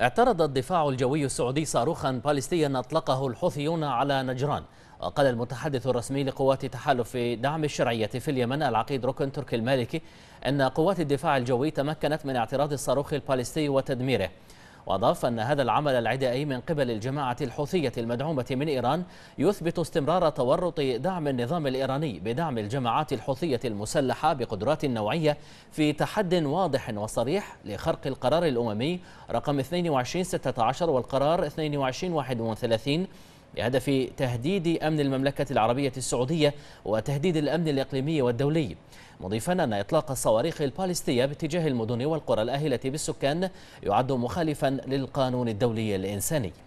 اعترض الدفاع الجوي السعودي صاروخا باليستيا اطلقه الحوثيون على نجران وقال المتحدث الرسمي لقوات تحالف دعم الشرعية في اليمن العقيد ركن تركي المالكي أن قوات الدفاع الجوي تمكنت من اعتراض الصاروخ الباليستي وتدميره وأضاف أن هذا العمل العدائي من قبل الجماعة الحوثية المدعومة من إيران يثبت استمرار تورط دعم النظام الإيراني بدعم الجماعات الحوثية المسلحة بقدرات نوعية في تحد واضح وصريح لخرق القرار الأممي رقم 2216 والقرار 2231 بهدف تهديد أمن المملكة العربية السعودية وتهديد الأمن الإقليمي والدولي مضيفا أن إطلاق الصواريخ البالستية باتجاه المدن والقرى الآهلة بالسكان يعد مخالفا للقانون الدولي الإنساني